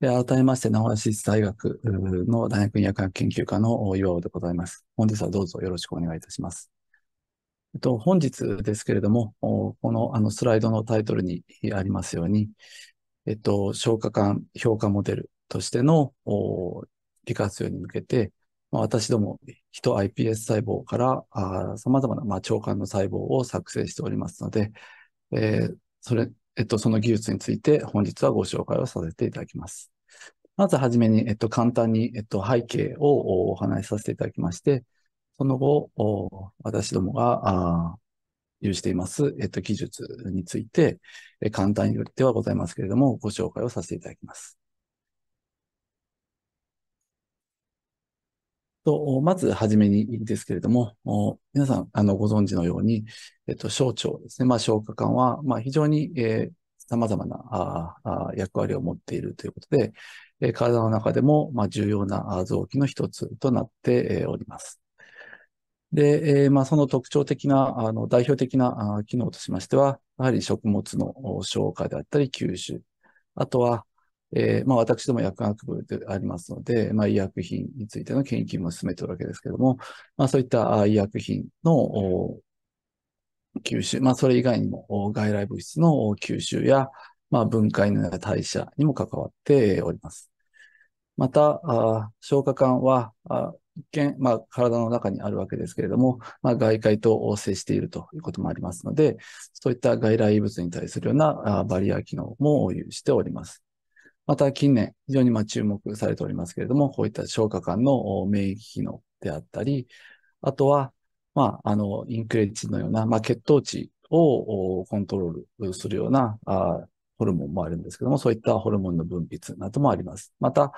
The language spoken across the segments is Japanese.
で、改めまして、名古屋市立大学の大学医薬学研究科の岩尾でございます。本日はどうぞよろしくお願いいたします。えっと、本日ですけれども、このあのスライドのタイトルにありますように、えっと、消化管評価モデルとしての利活用に向けて、私ども、ヒト iPS 細胞からあ様々な、まあ、腸管の細胞を作成しておりますので、えー、それえっと、その技術について本日はご紹介をさせていただきます。まずはじめに、えっと、簡単に、えっと、背景をお話しさせていただきまして、その後、私どもが有しています、えっと、技術について、簡単によってはございますけれども、ご紹介をさせていただきます。と、まずはじめにですけれども、皆さん、あの、ご存知のように、えっと、小腸ですね。まあ、消化管は、まあ、非常に、えー、様々なあ役割を持っているということで、え体の中でも、まあ、重要な臓器の一つとなっております。で、えまあ、その特徴的な、あの、代表的な機能としましては、やはり食物の消化であったり吸収、あとは、えー、まあ、私ども薬学部でありますので、まあ、医薬品についての研究も進めているわけですけれども、まあ、そういった医薬品の吸収、まあ、それ以外にも外来物質の吸収や、まあ、分解の代謝にも関わっております。また、あ消化管は、あ一見、まあ、体の中にあるわけですけれども、まあ、外界と接しているということもありますので、そういった外来異物に対するようなバリア機能も有しております。また近年、非常にま注目されておりますけれども、こういった消化管の免疫機能であったり、あとは、まあ、あの、インクレチンのような、まあ、血糖値をコントロールするようなあホルモンもあるんですけども、そういったホルモンの分泌などもあります。また、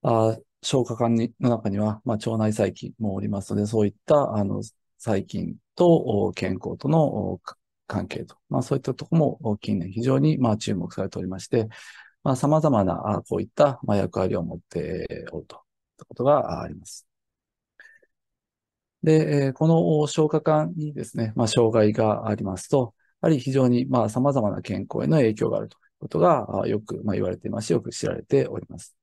あ消化管の中には、まあ、腸内細菌もおりますので、そういったあの細菌と健康との関係と、まあ、そういったところも近年非常にまあ注目されておりまして、まあ、様々な、こういった、まあ、役割を持っておると、いうことがあります。で、この消化管にですね、まあ、障害がありますと、やはり非常に、まあ、様々な健康への影響があるということが、よく、まあ、言われていますし、よく知られております。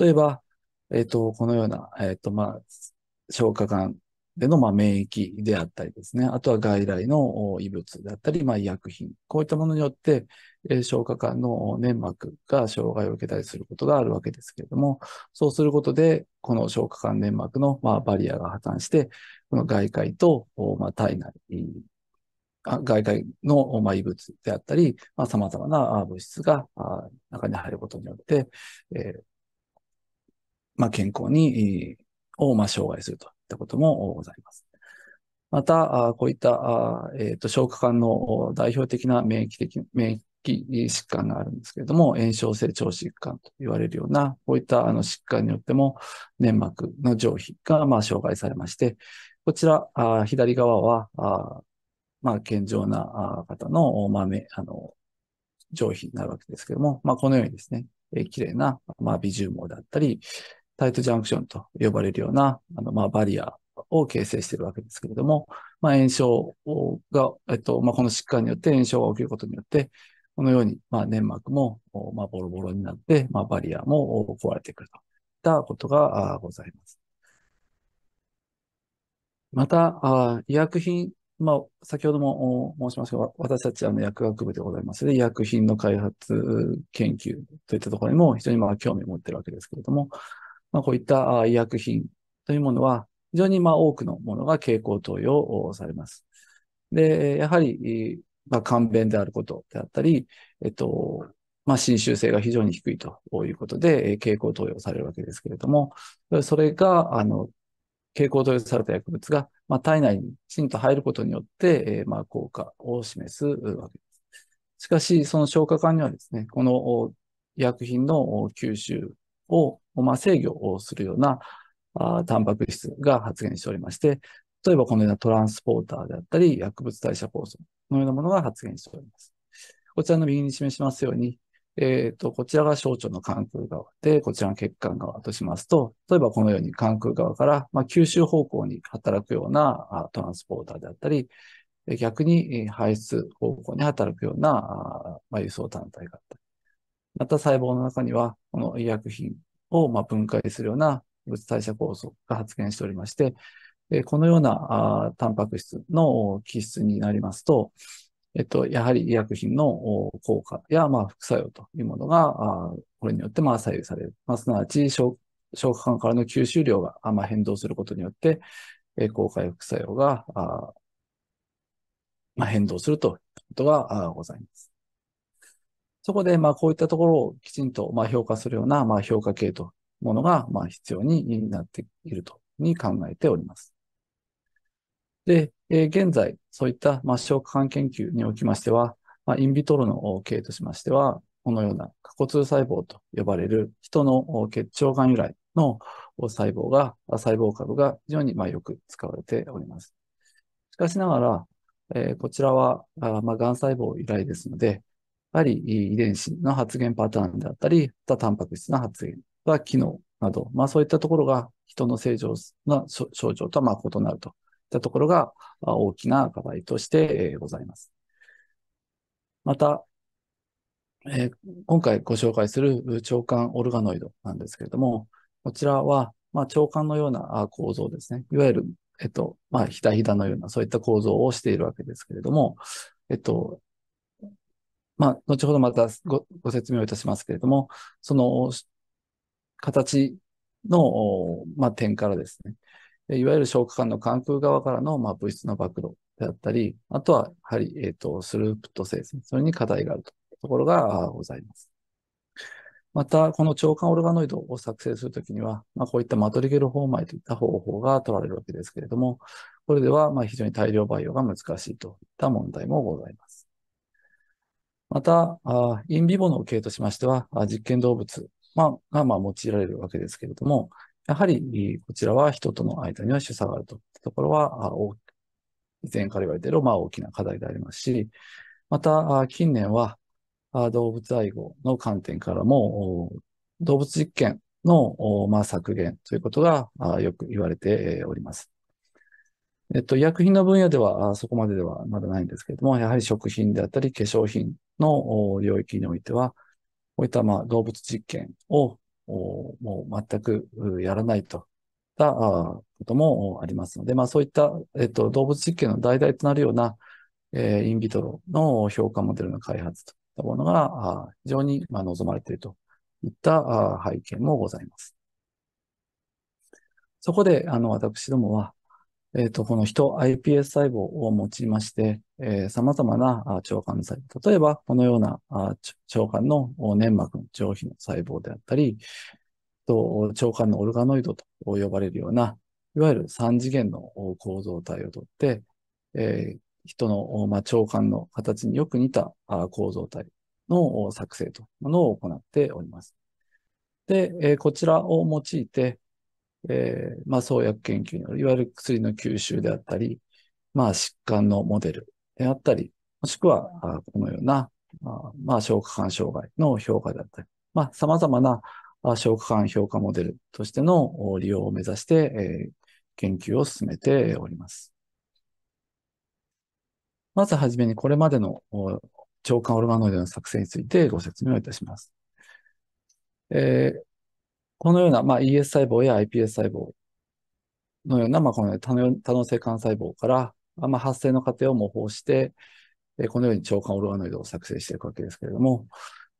例えば、えっ、ー、と、このような、えっ、ー、と、まあ、消化管での、まあ、免疫であったりですね、あとは外来の異物であったり、まあ、医薬品、こういったものによって、え消化管の粘膜が障害を受けたりすることがあるわけですけれども、そうすることで、この消化管粘膜の、まあ、バリアが破綻して、この外界と、まあ、体内、外界の、まあ、異物であったり、まあ、様々な物質が中に入ることによって、えーまあ、健康に、を、まあ、障害するとったこともございます。また、こういった、えー、と消化管の代表的な免疫的、免疫疾患があるんですけれども、炎症性腸疾患と言われるような、こういったあの疾患によっても粘膜の上皮がまあ障害されまして、こちら、あ左側は、あまあ、健常な方の、まあ、あの上皮になるわけですけれども、まあ、このようにですね、え綺麗な、まあ、微重毛だったり、タイトジャンクションと呼ばれるような、あの、まあ、バリアを形成しているわけですけれども、まあ、炎症が、えっと、まあ、この疾患によって炎症が起きることによって、このように、まあ、粘膜も、まあ、ボロボロになって、まあ、バリアも壊れてくるといったことがございます。また、あ医薬品、まあ、先ほども申しましたが、私たちあの薬学部でございますので、医薬品の開発研究といったところにも非常にまあ興味を持っているわけですけれども、まあ、こういった医薬品というものは、非常にまあ多くのものが経口投与をされます。で、やはり、まあ、簡便であることであったり、えっと、まあ、侵襲性が非常に低いということで、経口投与されるわけですけれども、それが、あの、経口投与された薬物が、まあ、体内にきちんと入ることによって、えまあ、効果を示すわけです。しかし、その消化管にはですね、この医薬品の吸収をまあ、制御をするようなあタンパク質が発現しておりまして、例えばこのようなトランスポーターであったり、薬物代謝酵素のようなものが発現しております。こちらの右に示しますように、えっ、ー、と、こちらが小腸の関空側で、こちらが血管側としますと、例えばこのように関空側から、まあ、吸収方向に働くようなトランスポーターであったり、逆に排出方向に働くような、まあ、輸送単体があったり。また細胞の中には、この医薬品をま分解するような物代謝酵素が発現しておりまして、このようなタンパク質の基質になりますと、えっと、やはり医薬品の効果や、まあ、副作用というものが、これによってまあ左右される。まあ、すなわち消化管からの吸収量がまあ変動することによって、効果や副作用がまあ変動するということがございます。そこで、まあ、こういったところをきちんと、まあ、評価するような、まあ、評価系とものが、まあ、必要になっているとに考えております。で、えー、現在、そういった、まあ、消化管研究におきましては、まあ、インビトロの系としましては、このような過骨細胞と呼ばれる人の血腸癌由来の細胞が、細胞株が非常にまあよく使われております。しかしながら、えー、こちらは、あまあ、がん細胞由来ですので、やはり遺伝子の発現パターンであったり、タンパク質の発現は機能など、まあそういったところが人の正常な症状とはまあ異なるといったところが大きな課題としてございます。また、え今回ご紹介する腸管オルガノイドなんですけれども、こちらは、まあ、腸管のような構造ですね。いわゆる、えっと、まあ、ひだひだのような、そういった構造をしているわけですけれども、えっと、まあ、後ほどまたごご説明をいたしますけれども、その形の、まあ、点からですね、いわゆる消化管の関空側からの、まあ、物質の暴露であったり、あとは、やはり、えっ、ー、と、スループット性ですね。それに課題があるというところがございます。また、この腸管オルガノイドを作成するときには、まあ、こういったマトリゲルフォといった方法が取られるわけですけれども、これでは、まあ、非常に大量培養が難しいといった問題もございます。また、インビボの系としましては、実験動物、まあ、がまあ用いられるわけですけれども、やはり、こちらは人との間には主差があるというところは、以前から言われている、まあ、大きな課題でありますし、また、近年は、動物愛護の観点からも、動物実験の、まあ、削減ということがよく言われております。えっと、医薬品の分野では、そこまでではまだないんですけれども、やはり食品であったり、化粧品の領域においては、こういった、まあ、動物実験を、もう全くやらないとたこともありますので、まあ、そういった、えっと、動物実験の代々となるような、えー、インビトロの評価モデルの開発といったものが、非常に、まあ、望まれているといった背景もございます。そこで、あの、私どもは、えっ、ー、と、この人 iPS 細胞を用いまして、えー、様々な腸管細胞、例えばこのような腸管の粘膜の上皮の細胞であったり、と腸管のオルガノイドと呼ばれるような、いわゆる三次元の構造体をとって、えー、人の、まあ、腸管の形によく似た構造体の作成というものを行っております。で、えー、こちらを用いて、えー、まあ、創薬研究による、いわゆる薬の吸収であったり、まあ、疾患のモデルであったり、もしくは、このような、まあ、消化管障害の評価であったり、まあ、様々な消化管評価モデルとしての利用を目指して、えー、研究を進めております。まずはじめにこれまでの腸管オルガノイドの作成についてご説明をいたします。えー、このような、まあ、ES 細胞や iPS 細胞のような、まあ、この多能多能性幹細胞から、まあ、発生の過程を模倣して、えこのように腸管オルガノイドを作成していくわけですけれども、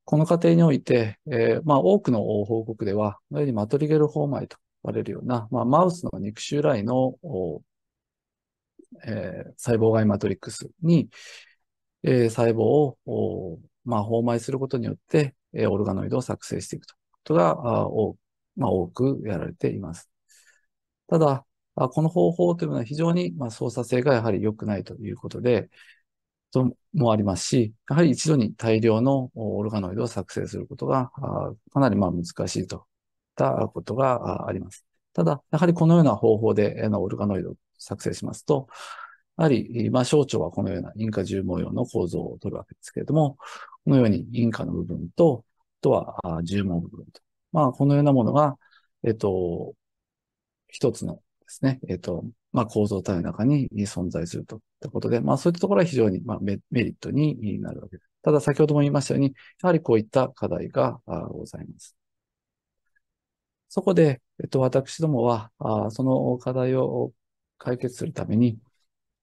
この過程において、えー、まあ、多くの報告では、このようにマトリゲルホーマイと呼ばれるような、まあ、マウスの肉臭来の、えー、細胞外マトリックスに、えー、細胞を、まあ、放埋することによって、えー、オルガノイドを作成していくということが多まあ、多くやられています。ただ、この方法というのは非常に、まあ、操作性がやはり良くないということで、ともありますし、やはり一度に大量のオルガノイドを作成することが、かなりまあ難しいといったことがあります。ただ、やはりこのような方法でオルガノイドを作成しますと、やはり、まあ、小腸はこのようなインカ重毛用の構造を取るわけですけれども、このようにインカの部分と、あとは重毛部分とまあ、このようなものが、えっと、一つのですね、えっと、まあ、構造体の中に存在すると。いうことで、まあ、そういったところは非常に、まあ、メリットになるわけです。ただ、先ほども言いましたように、やはりこういった課題がございます。そこで、えっと、私どもは、あその課題を解決するために、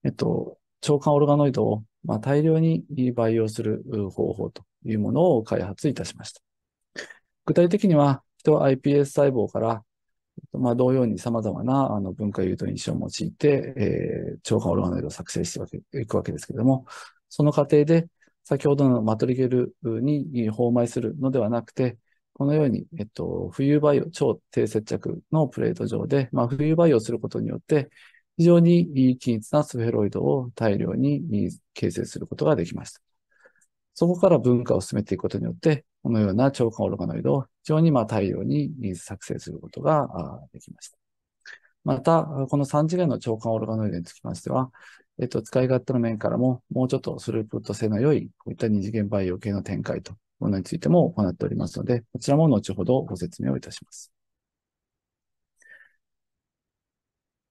えっと、腸管オルガノイドを、まあ、大量に培養する方法というものを開発いたしました。具体的には、人は iPS 細胞から、まあ、同様に様々なあの分解誘導因子を用いて、えー、超過オルガノイドを作成していくわけですけれども、その過程で、先ほどのマトリゲルに包埋するのではなくて、このように、えっと、浮遊培養、超低接着のプレート上で、まあ、浮遊培養することによって、非常に均一なスフェロイドを大量に形成することができました。そこから文化を進めていくことによって、このような超過オルガノイドを非常にまあ大量に作成することができました。また、この3次元の超過オルガノイドにつきましては、えっと、使い勝手の面からも、もうちょっとスループット性の良い、こういった二次元培養系の展開とものについても行っておりますので、こちらも後ほどご説明をいたします。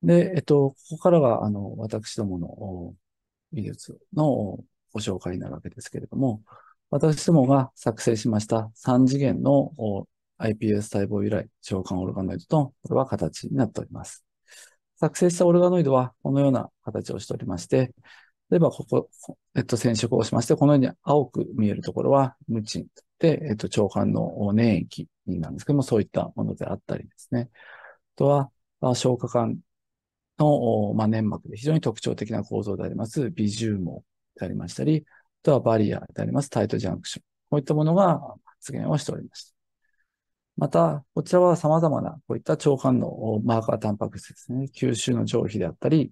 で、えっと、ここからは、あの、私どもの技術のご紹介になるわけですけれども、私どもが作成しました3次元の iPS 細胞由来召喚オルガノイドと、これは形になっております。作成したオルガノイドはこのような形をしておりまして、例えばここ、えっと、染色をしまして、このように青く見えるところは無賃で、えっと、腸管の粘液になんですけども、そういったものであったりですね。あとは、消化管の、まあ、粘膜で非常に特徴的な構造であります、ビジュ毛でありましたり、あとはバリアでありますタイトジャンクション。こういったものが発現をしておりました。また、こちらは様々な、こういった腸管のマーカータンパク質ですね。吸収の上皮であったり、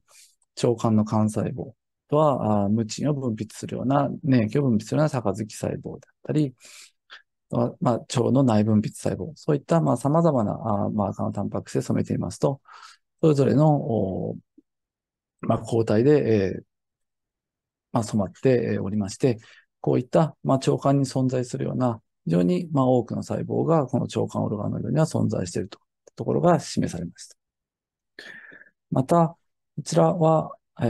腸管の幹細胞とは、無賃を分泌するような、粘液を分泌するような杯細胞であったり、まあ、腸の内分泌細胞、そういった、まあ、様々なあマーカーのタンパク質で染めていますと、それぞれの、まあ、抗体で、えー、まあ、染まっておりまして、こういった、まあ、腸管に存在するような、非常に、まあ、多くの細胞が、この腸管オルガンのようには存在しているとところが示されました。また、こちらは、え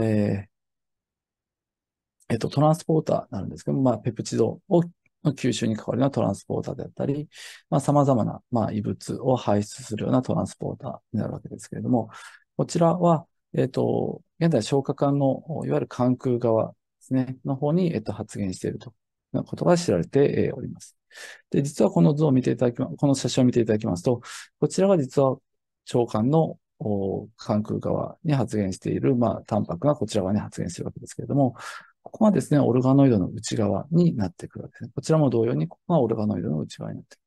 ー、えっ、と、トランスポーターなんですけども、まあ、ペプチドをの吸収に関わるようなトランスポーターであったり、まあ、様々な、まあ、異物を排出するようなトランスポーターになるわけですけれども、こちらは、えっ、ー、と、現在消化管の、いわゆる関空側ですね、の方に、えっと、発言しているということが知られております。で、実はこの図を見ていただき、この写真を見ていただきますと、こちらが実は長官の関空側に発現している、まあ、タンパクがこちら側に発現するわけですけれども、ここがですね、オルガノイドの内側になってくるわけですね。こちらも同様に、ここがオルガノイドの内側になってくる。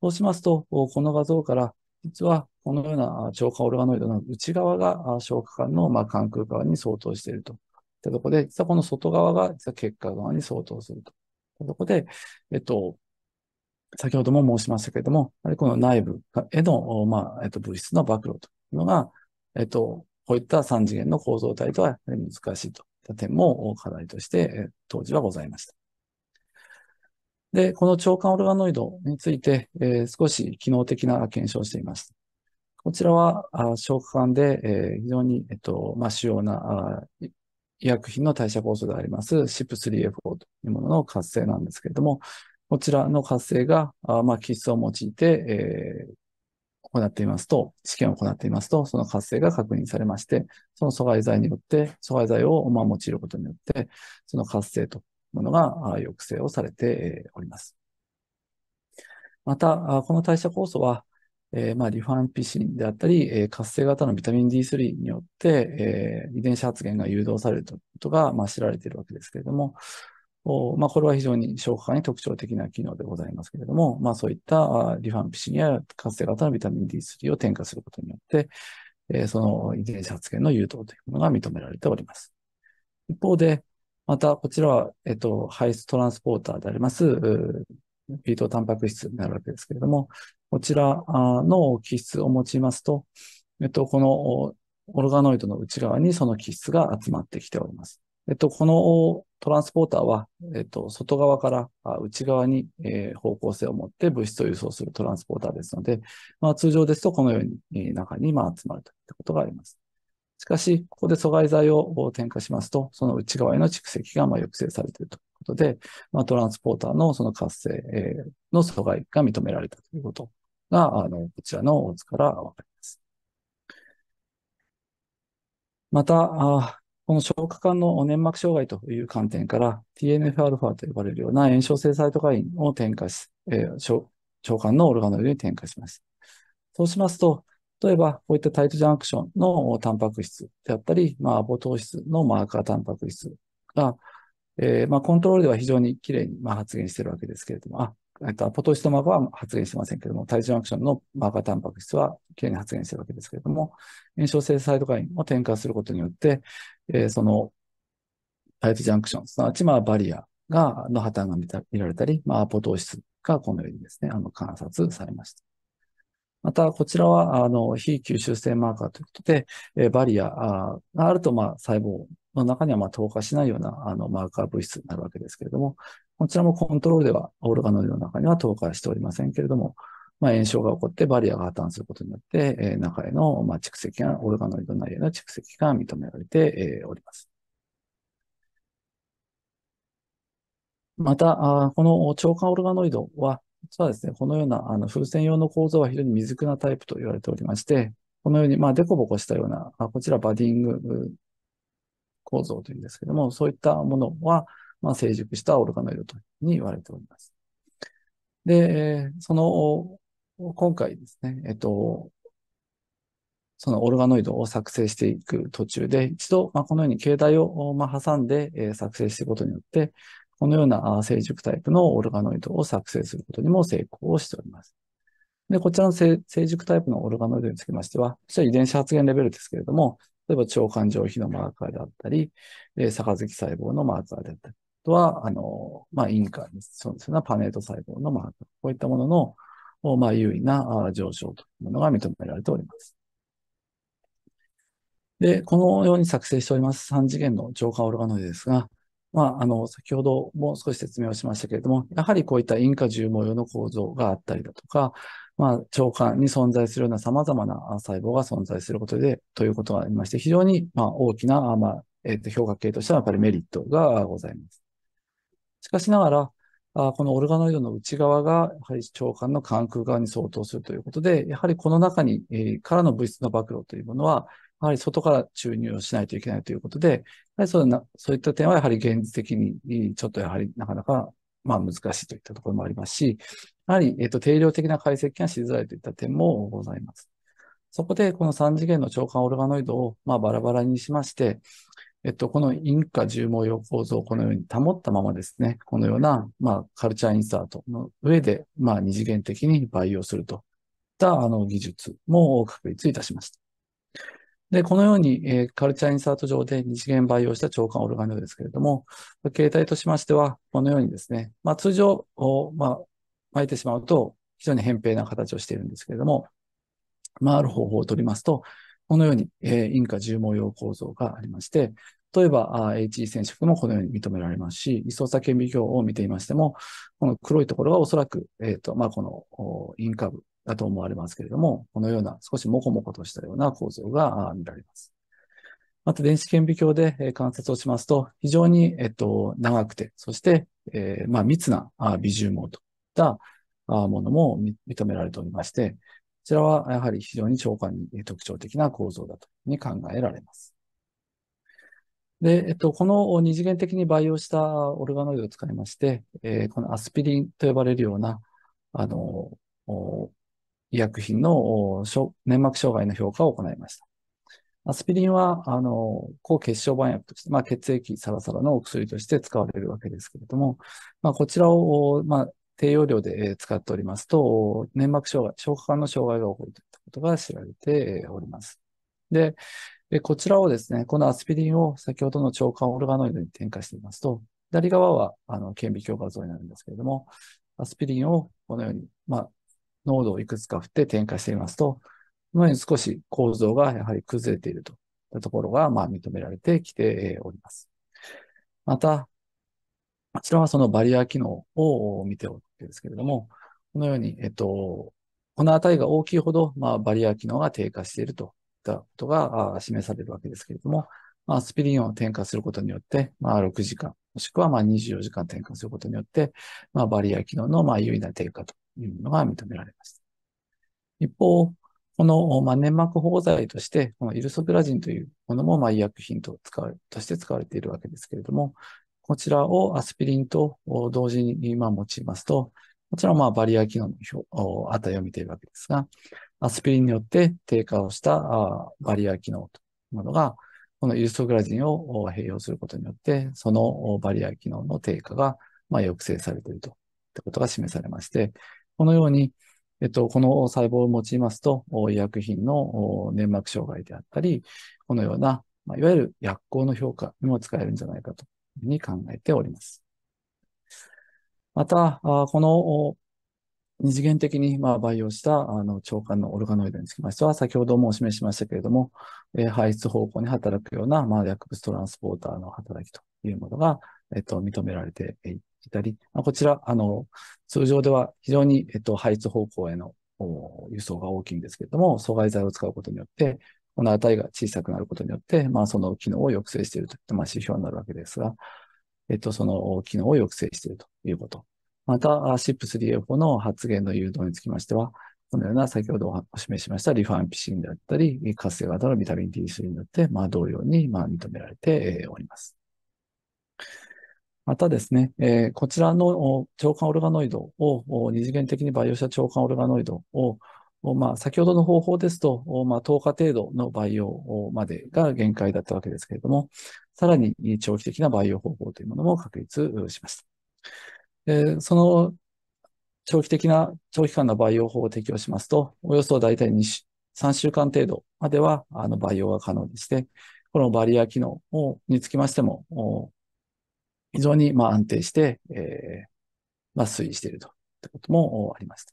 そうしますと、この画像から、実はこのような超過オルガノイドの内側が消化管の、まあ、関空側に相当しているとってとこで、実はこの外側が実は結果側に相当すると。というとこで、えっと、先ほども申しましたけれども、この内部への、まあ、えっと、物質の暴露というのが、えっと、こういった三次元の構造体とは難しいといった点も課題として、当時はございました。で、この腸管オルガノイドについて、えー、少し機能的な検証をしています。こちらは、消化管で、えー、非常に、えっと、まあ、主要な医薬品の代謝酵素であります CYP3A4 というものの活性なんですけれども、こちらの活性が、あまあ、基質を用いて、えー、行っていますと、試験を行っていますと、その活性が確認されまして、その阻害剤によって、阻害剤を、まあ、用いることによって、その活性というものが抑制をされております。また、この代謝酵素は、えー、まあ、リファンピシンであったり、えー、活性型のビタミン D3 によって、えー、遺伝子発現が誘導されるということが、まあ、知られているわけですけれども、おまあ、これは非常に消化に特徴的な機能でございますけれども、まあ、そういったリファンピシンや活性型のビタミン D3 を添加することによって、えー、その遺伝子発現の誘導というものが認められております。一方で、また、こちらは、えっと、排出トランスポーターであります、ピートタンパク質になるわけですけれども、こちらの基質を用いますと、えっと、このオルガノイドの内側にその基質が集まってきております。えっと、このトランスポーターは、えっと、外側から内側に、え方向性を持って物質を輸送するトランスポーターですので、まあ、通常ですとこのように中にま集まるということがあります。しかし、ここで阻害剤を添加しますと、その内側への蓄積がま抑制されているということで、まあ、トランスポーターのその活性の阻害が認められたということが、あの、こちらの図からわかります。また、この消化管の粘膜障害という観点から、TNFα と呼ばれるような炎症性サイトカインを展開し、えー、消管のオルガノイルに展開します。そうしますと、例えば、こういったタイトジャンクションのタンパク質であったり、まあ、アポ糖質のマーカータンパク質が、えー、まあ、コントロールでは非常にきれいに、ま発現しているわけですけれども、あ、えっと、アポトシトマグは発現しませんけれども、体重アクションのマーカータンパク質はきれいに発現してるわけですけれども、炎症性サイドカインを転換することによって、えー、そのタイプジャンクション、すなわちまあバリアが、の破綻が見られたり、まあ、アポトーシスがこのようにですね、あの、観察されました。また、こちらは、あの、非吸収性マーカーということで、えバリアがあると、まあ、細胞の中にはまあ透過しないようなあのマーカー物質になるわけですけれども、こちらもコントロールではオルガノイドの中には透過しておりませんけれども、まあ、炎症が起こってバリアが破綻することによって、えー、中への、まあ、蓄積が、オルガノイド内への蓄積が認められて、えー、おります。また、あこの腸管オルガノイドは、実はですね、このようなあの風船用の構造は非常に未熟なタイプと言われておりまして、このように、まあ、デコボコしたような、あこちらバディング構造というんですけども、そういったものは、まあ、成熟したオルガノイドというふうに言われております。で、その、今回ですね、えっと、そのオルガノイドを作成していく途中で、一度、まあ、このように携帯を、まあ、挟んで、えー、作成していくことによって、このような成熟タイプのオルガノイドを作成することにも成功をしております。で、こちらの成熟タイプのオルガノイドにつきましては、こちら遺伝子発現レベルですけれども、例えば腸管上皮のマーカーであったり、えー、杯細胞のマーカーであったり、あとは、あの、まあ、インカーにそうですね、パネート細胞のマーカー、こういったものの、まあ、優位な上昇というものが認められております。で、このように作成しております3次元の腸管オルガノイですが、まあ、あの、先ほども少し説明をしましたけれども、やはりこういった因果重毛用の構造があったりだとか、まあ、腸管に存在するような様々な細胞が存在することで、ということがありまして、非常に、まあ、大きな、まあ、えっ、と、評価系としてはやっぱりメリットがございます。しかしながら、あこのオルガノイドの内側が、やはり腸管の関空側に相当するということで、やはりこの中に、えー、からの物質の暴露というものは、やはり外から注入をしないといけないということで、やはりそうなそういった点はやはり現実的にちょっとやはりなかなかまあ難しいといったところもありますし、やはり、えっと、定量的な解析がしづらいといった点もございます。そこで、この3次元の長官オルガノイドを、まあ、バラバラにしまして、えっと、この因果重毛用構造をこのように保ったままですね、このような、まあ、カルチャーインサートの上で、まあ、二次元的に培養するといった、あの、技術も確立いたしました。で、このように、えー、カルチャーインサート上で二次元培養した腸管オルガノイドですけれども、形態としましては、このようにですね、まあ、通常を、まあ、巻いてしまうと、非常に扁平な形をしているんですけれども、まあ、ある方法を取りますと、このように、えー、インカ重模様構造がありまして、例えば、HE 染色もこのように認められますし、イソサ顕微鏡を見ていましても、この黒いところはおそらく、えっ、ー、と、まあ、このインカ部だと思われますけれども、このような少しもこもことしたような構造が見られます。また電子顕微鏡で観察をしますと、非常に、えっと、長くて、そして、えー、まあ、密な微重網といったものも認められておりまして、こちらはやはり非常に超過に特徴的な構造だというふうに考えられます。で、えっと、この二次元的に培養したオルガノイドを使いまして、えー、このアスピリンと呼ばれるような、あの、医薬品の粘膜障害の評価を行いました。アスピリンは、あの、抗血小板薬として、まあ、血液サラサラのお薬として使われるわけですけれども、まあ、こちらを、まあ、低用量で使っておりますと、粘膜障害、消化管の障害が起こるといったことが知られております。で、こちらをですね、このアスピリンを先ほどの腸管オルガノイドに添加してみますと、左側は、あの、顕微鏡画像になるんですけれども、アスピリンをこのように、まあ、濃度をいくつか振って点火してみますと、このように少し構造がやはり崩れているというところが、まあ、認められてきております。また、こちらはそのバリア機能を見ておるわけですけれども、このように、えっと、この値が大きいほど、まあ、バリア機能が低下しているといったことが示されるわけですけれども、まあ、スピリンを点火することによって、まあ、6時間、もしくはまあ24時間転換することによって、まあ、バリア機能のまあ優位な低下というのが認められました。一方、この、まあ、粘膜保護剤として、このイルソプラジンというものも、まあ、医薬品と使う、として使われているわけですけれども、こちらをアスピリンと同時に、今用いますと、こちらはまあバリア機能の値を見ているわけですが、アスピリンによって低下をしたバリア機能というものが、このイルソグラジンを併用することによって、そのバリア機能の低下がまあ抑制されていると、ってことが示されまして、このように、えっと、この細胞を用いますと、医薬品の粘膜障害であったり、このような、まあ、いわゆる薬効の評価にも使えるんじゃないかというふうに考えております。また、この二次元的にまあ培養したあの腸管のオルガノイドにつきましては、先ほどもお示ししましたけれども、えー、排出方向に働くようなまあ薬物トランスポーターの働きというものが、えっと、認められていっいたり、まあ、こちら、あの、通常では非常に、えっと、排出方向への輸送が大きいんですけれども、阻害剤を使うことによって、この値が小さくなることによって、まあ、その機能を抑制しているといった、まあ、指標になるわけですが、えっと、その機能を抑制しているということ。また、SIP3A4 の発言の誘導につきましては、このような先ほどお示しましたリファンピシンであったり、活性型のビタミン D3 によって、まあ、同様に、まあ、認められております。またですね、えこちらの腸管オルガノイドを二次元的に培養した腸管オルガノイドをまあ、先ほどの方法ですと、まあ、10日程度の培養までが限界だったわけですけれども、さらに長期的な培養方法というものも確立しました。でその長期的な、長期間の培養法を適用しますと、およそ大体2週、3週間程度まではあの培養が可能でして、このバリア機能につきましても、非常にまあ安定して、えー、まあ推移しているということもありました。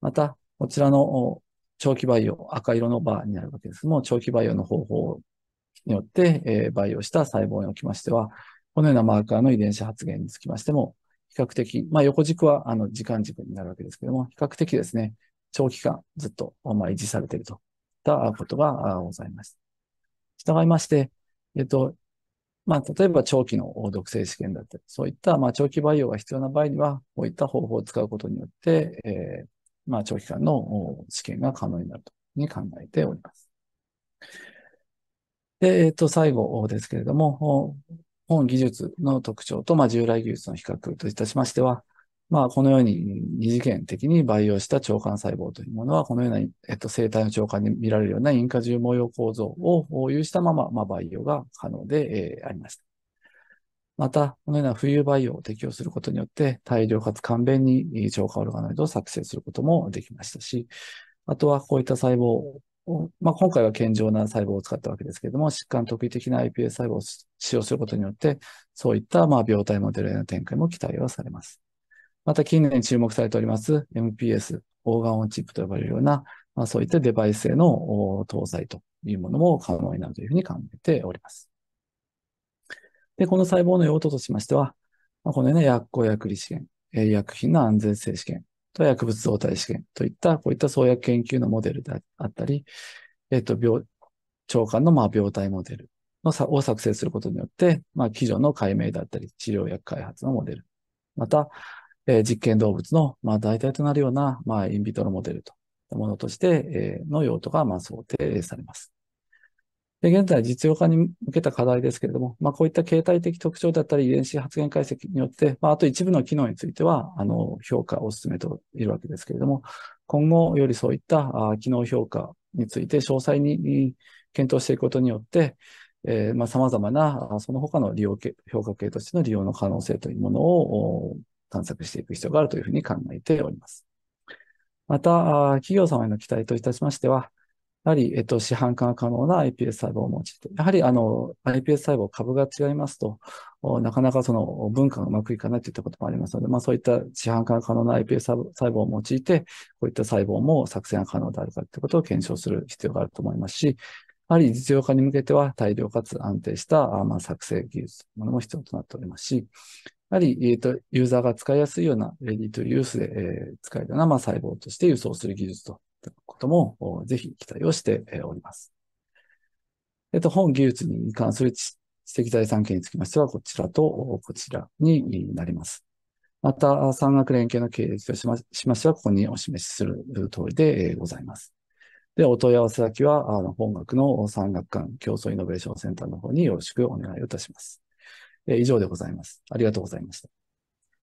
また、こちらの長期培養、赤色のバーになるわけですけども、長期培養の方法によって、えー、培養した細胞におきましては、このようなマーカーの遺伝子発現につきましても、比較的、まあ、横軸はあの時間軸になるわけですけども、比較的ですね、長期間ずっとまあ維持されているといったことがございます。従いまして、えっと、まあ、例えば長期の毒性試験だったり、そういった、まあ、長期培養が必要な場合には、こういった方法を使うことによって、えー、まあ、長期間の試験が可能になるというふうに考えております。で、えっ、ー、と、最後ですけれども、本技術の特徴と、まあ、従来技術の比較といたしましては、まあ、このように二次元的に培養した腸管細胞というものは、このような、えっと、生体の腸管に見られるようなインカ重模様構造を有したまま、まあ、培養が可能で、えー、ありました。また、このような浮遊培養を適用することによって、大量かつ簡便に腸管オルガノイドを作成することもできましたし、あとはこういった細胞を、まあ、今回は健常な細胞を使ったわけですけれども、疾患特異的な iPS 細胞を使用することによって、そういったまあ病態モデルへの展開も期待はされます。また近年注目されております MPS、オーガンオンチップと呼ばれるような、まあ、そういったデバイスへの搭載というものも可能になるというふうに考えております。で、この細胞の用途としましては、まあ、このような薬効薬理試験、医薬品の安全性試験、と薬物動体試験といった、こういった創薬研究のモデルであったり、えっ、と、病、長官のまあ病態モデルのさを作成することによって、まあ、基準の解明だったり、治療薬開発のモデル、また、えー、実験動物の、まあ、代替となるような、まあ、インビトロモデルと、ものとして、えー、の用途が、まあ、想定されます。で現在、実用化に向けた課題ですけれども、まあ、こういった形態的特徴だったり遺伝子発現解析によって、まあ、あと一部の機能については、あの、評価を進めているわけですけれども、今後よりそういったあ機能評価について詳細に検討していくことによって、えー、まあ、様々な、その他の利用評価系としての利用の可能性というものを探索していく必要があるというふうに考えております。また、企業様への期待といたしましては、やはり、えっと、市販化が可能な iPS 細胞を用いて、やはり、あの、iPS 細胞、株が違いますと、なかなかその文化がうまくいかないといったこともありますので、まあそういった市販化が可能な iPS 細胞を用いて、こういった細胞も作戦が可能であるかということを検証する必要があると思いますし、やはり実用化に向けては大量かつ安定した、まあ、作成技術ものも必要となっておりますし、やはり、えっ、ー、と、ユーザーが使いやすいような、レディとユースで、えー、使えるような、まあ、細胞として輸送する技術ということも、ぜひ期待をしております。えっ、ー、と、本技術に関する知的財産権につきましては、こちらとこちらになります。また、産学連携の経歴としましては、ここにお示しする通りでございます。で、お問い合わせ先は、あの、本学の産学館競争イノベーションセンターの方によろしくお願いをいたします。以上でございます。ありがとうございました。